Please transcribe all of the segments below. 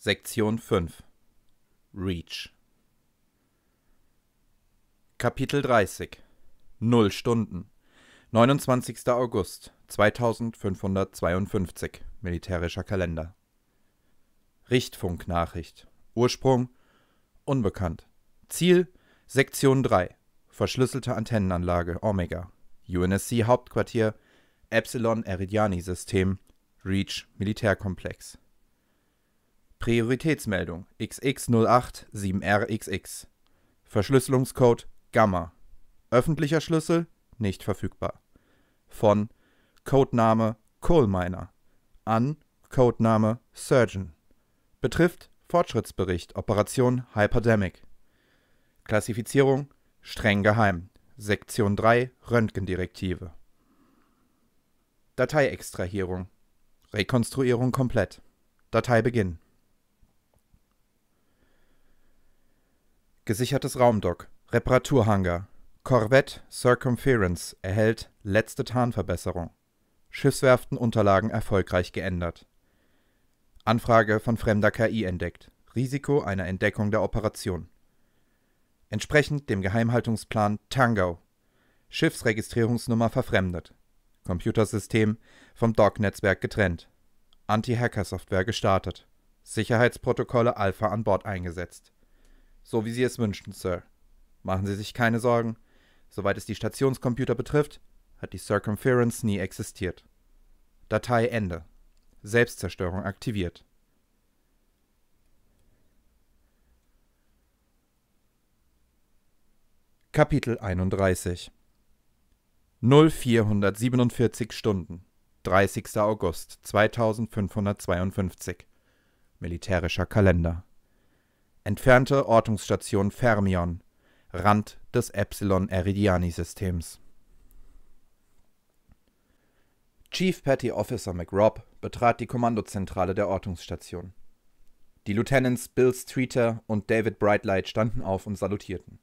Sektion 5 Reach Kapitel 30 0 Stunden 29. August 2552 Militärischer Kalender Richtfunknachricht Ursprung Unbekannt Ziel Sektion 3 Verschlüsselte Antennenanlage Omega UNSC Hauptquartier Epsilon Eridiani System Reach Militärkomplex Prioritätsmeldung XX087RXX. Verschlüsselungscode Gamma. Öffentlicher Schlüssel nicht verfügbar. Von Codename Coalminer an Codename Surgeon. Betrifft Fortschrittsbericht Operation Hyperdemic. Klassifizierung streng geheim. Sektion 3 Röntgendirektive. Dateiextrahierung. Rekonstruierung komplett. Dateibeginn. Gesichertes Raumdock. Reparaturhangar. Corvette Circumference erhält letzte Tarnverbesserung. Schiffswerftenunterlagen erfolgreich geändert. Anfrage von fremder KI entdeckt. Risiko einer Entdeckung der Operation. Entsprechend dem Geheimhaltungsplan Tango. Schiffsregistrierungsnummer verfremdet. Computersystem vom Dock-Netzwerk getrennt. Anti-Hacker-Software gestartet. Sicherheitsprotokolle Alpha an Bord eingesetzt so wie Sie es wünschen, Sir. Machen Sie sich keine Sorgen. Soweit es die Stationscomputer betrifft, hat die Circumference nie existiert. Datei Ende. Selbstzerstörung aktiviert. Kapitel 31 0447 Stunden 30. August 2552 Militärischer Kalender entfernte Ortungsstation Fermion, Rand des Epsilon-Eridiani-Systems. Chief Petty Officer McRobb betrat die Kommandozentrale der Ortungsstation. Die Lieutenants Bill Streeter und David Brightlight standen auf und salutierten.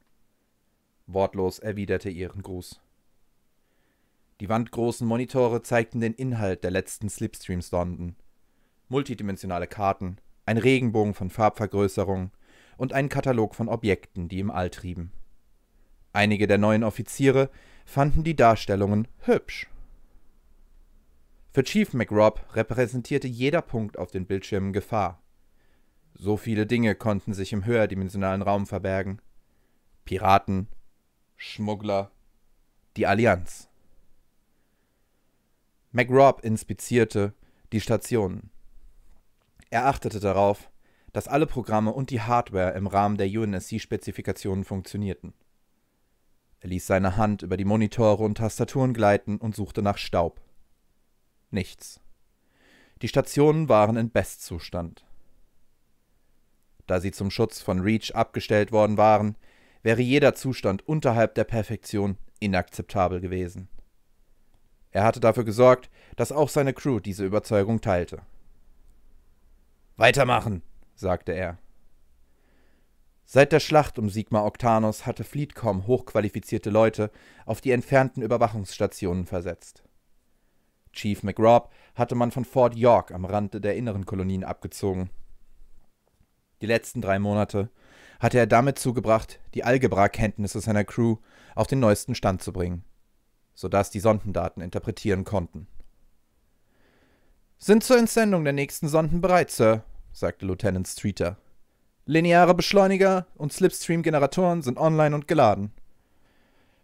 Wortlos erwiderte ihren Gruß. Die wandgroßen Monitore zeigten den Inhalt der letzten Slipstream-Sonden. Multidimensionale Karten, ein Regenbogen von Farbvergrößerungen, und einen Katalog von Objekten, die im All trieben. Einige der neuen Offiziere fanden die Darstellungen hübsch. Für Chief McRobb repräsentierte jeder Punkt auf den Bildschirmen Gefahr. So viele Dinge konnten sich im höherdimensionalen Raum verbergen. Piraten, Schmuggler, die Allianz. McRobb inspizierte die Stationen. Er achtete darauf, dass alle Programme und die Hardware im Rahmen der UNSC-Spezifikationen funktionierten. Er ließ seine Hand über die Monitore und Tastaturen gleiten und suchte nach Staub. Nichts. Die Stationen waren in Bestzustand. Da sie zum Schutz von Reach abgestellt worden waren, wäre jeder Zustand unterhalb der Perfektion inakzeptabel gewesen. Er hatte dafür gesorgt, dass auch seine Crew diese Überzeugung teilte. Weitermachen, sagte er. Seit der Schlacht um Sigma Octanus hatte Fleetcom hochqualifizierte Leute auf die entfernten Überwachungsstationen versetzt. Chief McRob hatte man von Fort York am Rande der inneren Kolonien abgezogen. Die letzten drei Monate hatte er damit zugebracht, die Algebra-Kenntnisse seiner Crew auf den neuesten Stand zu bringen, sodass die Sondendaten interpretieren konnten. Sind zur Entsendung der nächsten Sonden bereit, Sir, sagte Lieutenant Streeter. Lineare Beschleuniger und Slipstream-Generatoren sind online und geladen.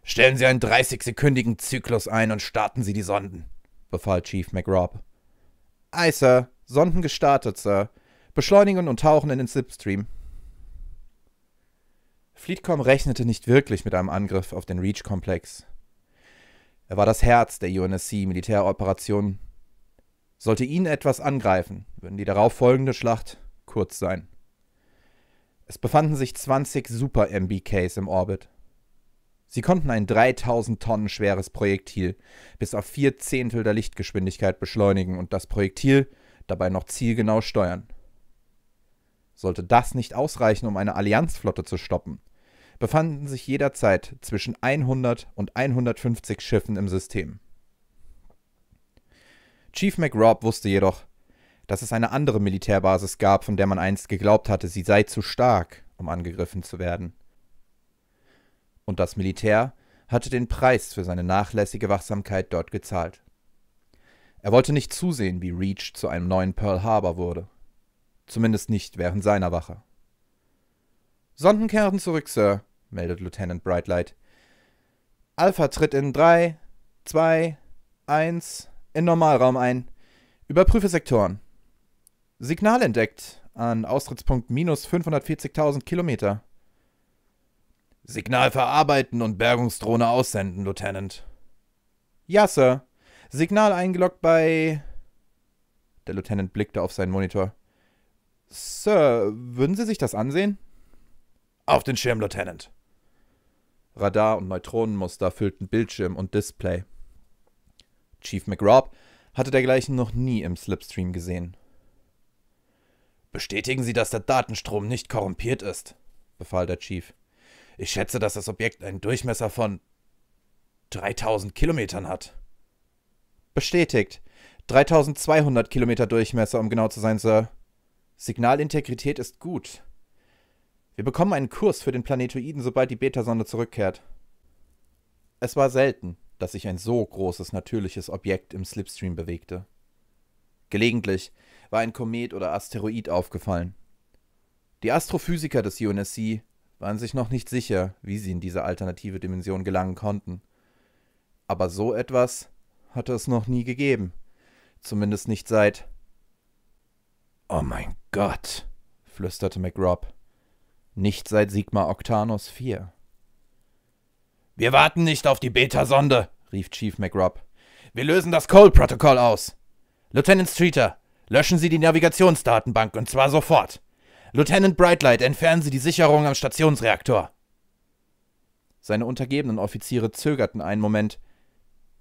Stellen Sie einen 30-sekündigen Zyklus ein und starten Sie die Sonden, befahl Chief McRobb. Ei, Sir. Sonden gestartet, Sir. Beschleunigen und tauchen in den Slipstream. Fleetcom rechnete nicht wirklich mit einem Angriff auf den Reach-Komplex. Er war das Herz der UNSC-Militäroperation sollte ihn etwas angreifen, würden die darauffolgende Schlacht kurz sein. Es befanden sich 20 Super-MBKs im Orbit. Sie konnten ein 3000 Tonnen schweres Projektil bis auf vier Zehntel der Lichtgeschwindigkeit beschleunigen und das Projektil dabei noch zielgenau steuern. Sollte das nicht ausreichen, um eine Allianzflotte zu stoppen, befanden sich jederzeit zwischen 100 und 150 Schiffen im System. Chief McRobb wusste jedoch, dass es eine andere Militärbasis gab, von der man einst geglaubt hatte, sie sei zu stark, um angegriffen zu werden. Und das Militär hatte den Preis für seine nachlässige Wachsamkeit dort gezahlt. Er wollte nicht zusehen, wie Reach zu einem neuen Pearl Harbor wurde. Zumindest nicht während seiner Wache. Sonden kehren zurück, Sir, meldet Lieutenant Brightlight. Alpha tritt in drei, zwei, eins in Normalraum ein. Überprüfe Sektoren. Signal entdeckt an Austrittspunkt minus 540.000 Kilometer. Signal verarbeiten und Bergungsdrohne aussenden, Lieutenant. Ja, Sir. Signal eingeloggt bei. Der Lieutenant blickte auf seinen Monitor. Sir, würden Sie sich das ansehen? Auf den Schirm, Lieutenant. Radar und Neutronenmuster füllten Bildschirm und Display. Chief McRobb hatte dergleichen noch nie im Slipstream gesehen. Bestätigen Sie, dass der Datenstrom nicht korrumpiert ist, befahl der Chief. Ich schätze, dass das Objekt einen Durchmesser von 3000 Kilometern hat. Bestätigt. 3200 Kilometer Durchmesser, um genau zu sein, Sir. Signalintegrität ist gut. Wir bekommen einen Kurs für den Planetoiden, sobald die Betasonde zurückkehrt. Es war selten, dass sich ein so großes natürliches Objekt im Slipstream bewegte. Gelegentlich war ein Komet oder Asteroid aufgefallen. Die Astrophysiker des UNSC waren sich noch nicht sicher, wie sie in diese alternative Dimension gelangen konnten. Aber so etwas hatte es noch nie gegeben. Zumindest nicht seit. Oh mein Gott, flüsterte McRob. Nicht seit Sigma Octanus 4. Wir warten nicht auf die Beta-Sonde, rief Chief McRob. Wir lösen das Cole-Protokoll aus. Lieutenant Streeter, löschen Sie die Navigationsdatenbank und zwar sofort. Lieutenant Brightlight, entfernen Sie die Sicherung am Stationsreaktor. Seine untergebenen Offiziere zögerten einen Moment.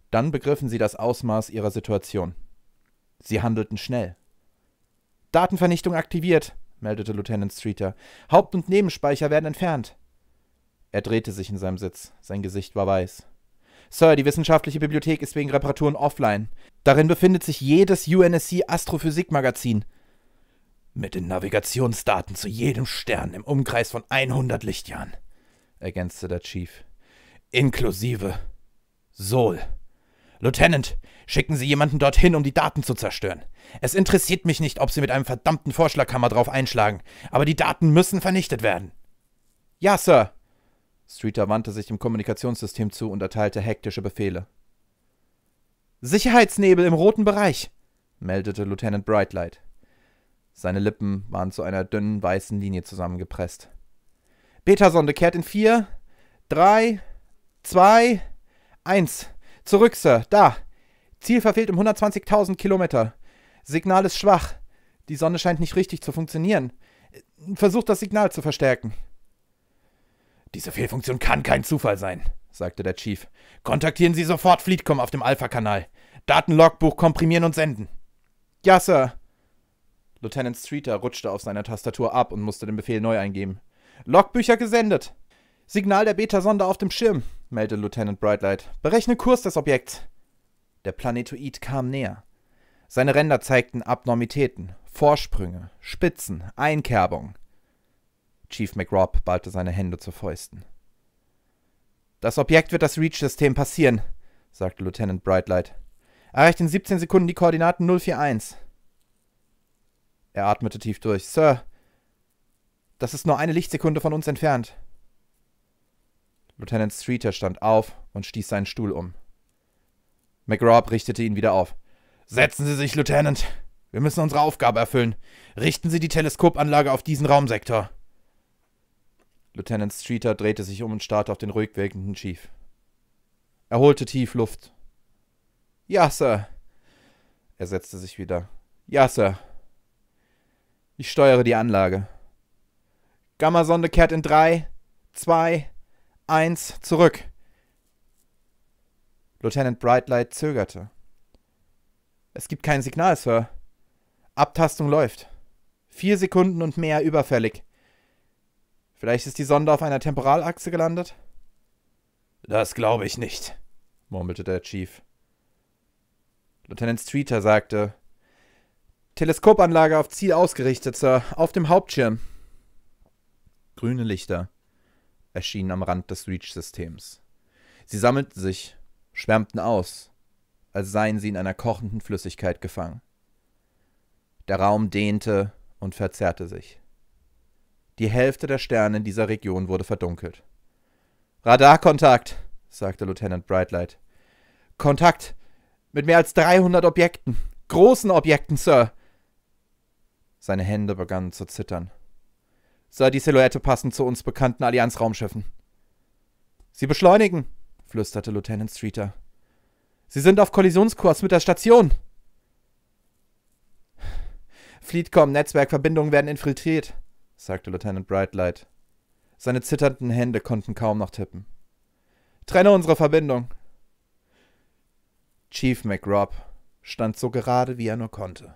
Dann begriffen sie das Ausmaß ihrer Situation. Sie handelten schnell. Datenvernichtung aktiviert, meldete Lieutenant Streeter. Haupt- und Nebenspeicher werden entfernt. Er drehte sich in seinem Sitz. Sein Gesicht war weiß. Sir, die wissenschaftliche Bibliothek ist wegen Reparaturen offline. Darin befindet sich jedes UNSC Astrophysikmagazin. Mit den Navigationsdaten zu jedem Stern im Umkreis von 100 Lichtjahren, ergänzte der Chief. Inklusive Sol. Lieutenant, schicken Sie jemanden dorthin, um die Daten zu zerstören. Es interessiert mich nicht, ob Sie mit einem verdammten Vorschlaghammer drauf einschlagen, aber die Daten müssen vernichtet werden. Ja, Sir, Streeter wandte sich dem Kommunikationssystem zu und erteilte hektische Befehle. Sicherheitsnebel im roten Bereich, meldete Lieutenant Brightlight. Seine Lippen waren zu einer dünnen weißen Linie zusammengepresst. Betasonde kehrt in vier, drei, zwei, eins. Zurück, Sir, da. Ziel verfehlt um 120.000 Kilometer. Signal ist schwach. Die Sonne scheint nicht richtig zu funktionieren. Versucht das Signal zu verstärken. Diese Fehlfunktion kann kein Zufall sein, sagte der Chief. Kontaktieren Sie sofort Fleetcom auf dem Alpha-Kanal. Datenlogbuch komprimieren und senden. Ja, Sir. Lieutenant Streeter rutschte auf seiner Tastatur ab und musste den Befehl neu eingeben. Logbücher gesendet. Signal der Beta-Sonde auf dem Schirm, meldete Lieutenant Brightlight. Berechne Kurs des Objekts. Der Planetoid kam näher. Seine Ränder zeigten Abnormitäten, Vorsprünge, Spitzen, Einkerbungen. Chief McRobb ballte seine Hände zu Fäusten. Das Objekt wird das Reach-System passieren, sagte Lieutenant Brightlight. Erreicht in 17 Sekunden die Koordinaten 041. Er atmete tief durch. Sir, das ist nur eine Lichtsekunde von uns entfernt. Lieutenant Streeter stand auf und stieß seinen Stuhl um. McRobb richtete ihn wieder auf. Setzen Sie sich, Lieutenant. Wir müssen unsere Aufgabe erfüllen. Richten Sie die Teleskopanlage auf diesen Raumsektor. Lieutenant Streeter drehte sich um und starrte auf den ruhig wirkenden Chief. Er holte tief Luft. Ja, Sir. Er setzte sich wieder. Ja, Sir. Ich steuere die Anlage. Gammasonde kehrt in drei, zwei, eins zurück. Lieutenant Brightlight zögerte. Es gibt kein Signal, Sir. Abtastung läuft. Vier Sekunden und mehr überfällig. Vielleicht ist die Sonde auf einer Temporalachse gelandet? Das glaube ich nicht, murmelte der Chief. Lieutenant Streeter sagte: Teleskopanlage auf Ziel ausgerichtet, Sir, auf dem Hauptschirm. Grüne Lichter erschienen am Rand des Reach-Systems. Sie sammelten sich, schwärmten aus, als seien sie in einer kochenden Flüssigkeit gefangen. Der Raum dehnte und verzerrte sich. Die Hälfte der Sterne in dieser Region wurde verdunkelt. Radarkontakt, sagte Lieutenant Brightlight. Kontakt mit mehr als 300 Objekten, großen Objekten, Sir. Seine Hände begannen zu zittern. Sir, die Silhouette passen zu uns bekannten Allianz-Raumschiffen. Sie beschleunigen, flüsterte Lieutenant Streeter. Sie sind auf Kollisionskurs mit der Station. Fleetcom-Netzwerkverbindungen werden infiltriert sagte Lieutenant Brightlight. Seine zitternden Hände konnten kaum noch tippen. Trenne unsere Verbindung! Chief McRob stand so gerade, wie er nur konnte.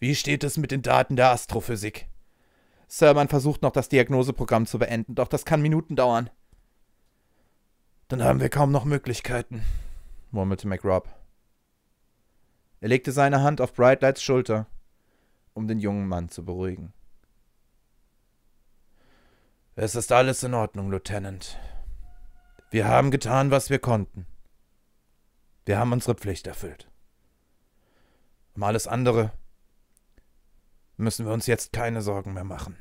Wie steht es mit den Daten der Astrophysik? Sir, man versucht noch, das Diagnoseprogramm zu beenden, doch das kann Minuten dauern. Dann haben wir kaum noch Möglichkeiten, murmelte McRob. Er legte seine Hand auf Brightlights Schulter, um den jungen Mann zu beruhigen. Es ist alles in Ordnung, Lieutenant. Wir haben getan, was wir konnten. Wir haben unsere Pflicht erfüllt. Um alles andere müssen wir uns jetzt keine Sorgen mehr machen.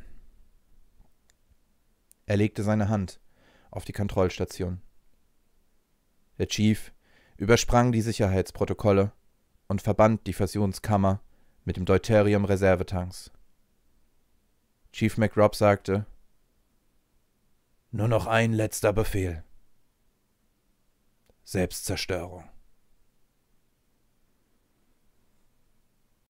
Er legte seine Hand auf die Kontrollstation. Der Chief übersprang die Sicherheitsprotokolle und verband die Fusionskammer mit dem Deuterium-Reservetanks. Chief McRobb sagte, nur noch ein letzter Befehl. Selbstzerstörung.